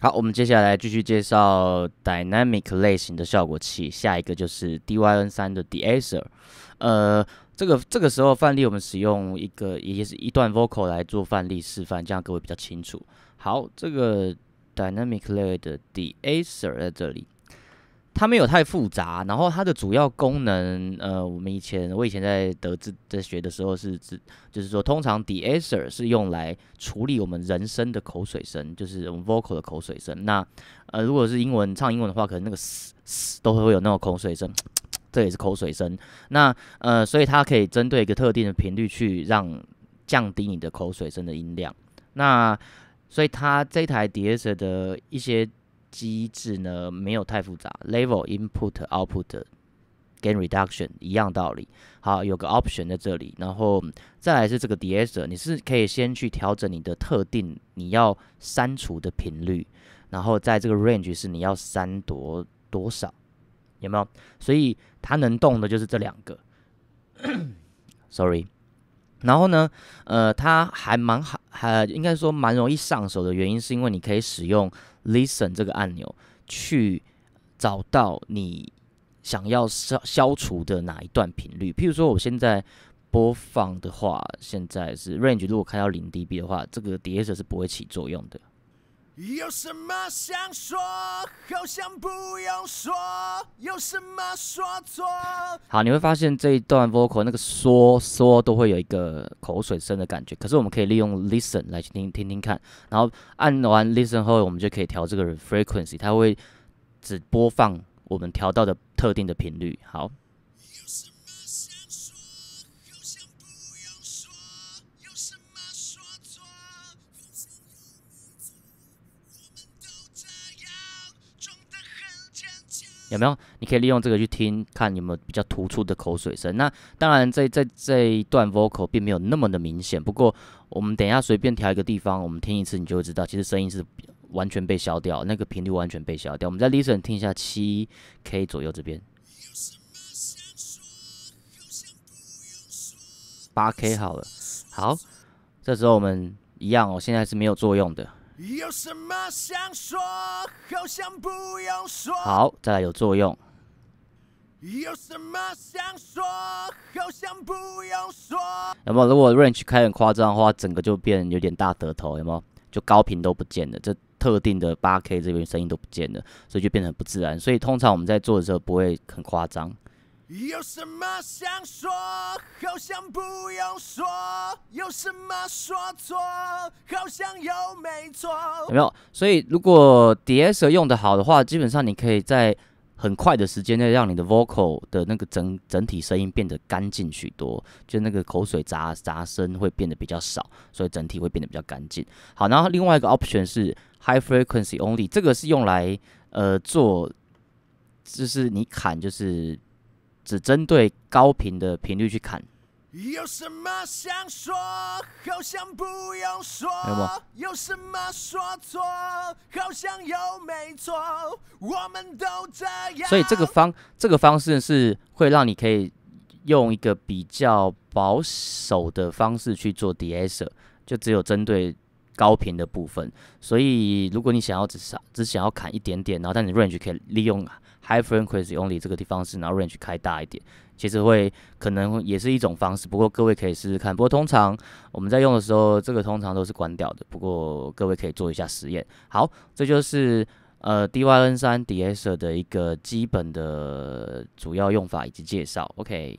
好，我们接下来继续介绍 dynamic 类型的效果器。下一个就是 Dyn 三的 Deiser。呃，这个这个时候范例，我们使用一个也就是一段 vocal 来做范例示范，这样各位比较清楚。好，这个 dynamic 类的 d e s e r 在这里。它没有太复杂，然后它的主要功能，呃，我们以前我以前在德智在学的时候是，指，就是说通常 d e e s e r 是用来处理我们人声的口水声，就是我们 vocal 的口水声。那呃，如果是英文唱英文的话，可能那个嘶嘶都会会有那种口水声，这也是口水声。那呃，所以它可以针对一个特定的频率去让降低你的口水声的音量。那所以它这台 deesser 的一些。机制呢没有太复杂，level input output 跟 reduction 一样道理。好，有个 option 在这里，然后再来是这个 d s e r 你是可以先去调整你的特定你要删除的频率，然后在这个 range 是你要删多多少，有没有？所以它能动的就是这两个。Sorry，然后呢，呃，它还蛮好，还应该说蛮容易上手的原因是因为你可以使用。Listen 这个按钮去找到你想要消消除的哪一段频率。譬如说，我现在播放的话，现在是 Range，如果开到零 dB 的话，这个 DHS 是不会起作用的。有什么想说？好像不用说。有什么说错？好，你会发现这一段 vocal 那个说说都会有一个口水声的感觉。可是我们可以利用 listen 来去听，听听看。然后按完 listen 后，我们就可以调这个 frequency，它会只播放我们调到的特定的频率。好。有没有？你可以利用这个去听，看有没有比较突出的口水声。那当然，在在这一段 vocal 并没有那么的明显。不过，我们等一下随便调一个地方，我们听一次，你就会知道，其实声音是完全被消掉，那个频率完全被消掉。我们在 listen 听一下七 k 左右这边，八 k 好了。好，这时候我们一样哦，现在是没有作用的。有什么想说？好像不用说。好，再来有作用。有什么想说？好像不用说。有没有？如果 range 开很夸张的话，整个就变有点大得头，有没有？就高频都不见了，这特定的八 K 这边声音都不见了，所以就变很不自然。所以通常我们在做的时候不会很夸张。有什什么么想说？说。说好好像像不用有错？又没错。有？所以如果 d s 用的好的话，基本上你可以在很快的时间内让你的 vocal 的那个整整体声音变得干净许多，就那个口水杂杂声会变得比较少，所以整体会变得比较干净。好，然后另外一个 option 是 high frequency only，这个是用来呃做，就是你砍就是。只针对高频的频率去砍。有什么想说？好像不用说。有什么说错？好像又没错。我们都这样。所以这个方这个方式是会让你可以用一个比较保守的方式去做 d s 就只有针对。高频的部分，所以如果你想要只只想要砍一点点，然后但你 range 可以利用 high frequency only 这个地方是，然后 range 开大一点，其实会可能也是一种方式。不过各位可以试试看。不过通常我们在用的时候，这个通常都是关掉的。不过各位可以做一下实验。好，这就是呃 DYN3 d s 的一个基本的主要用法以及介绍。OK。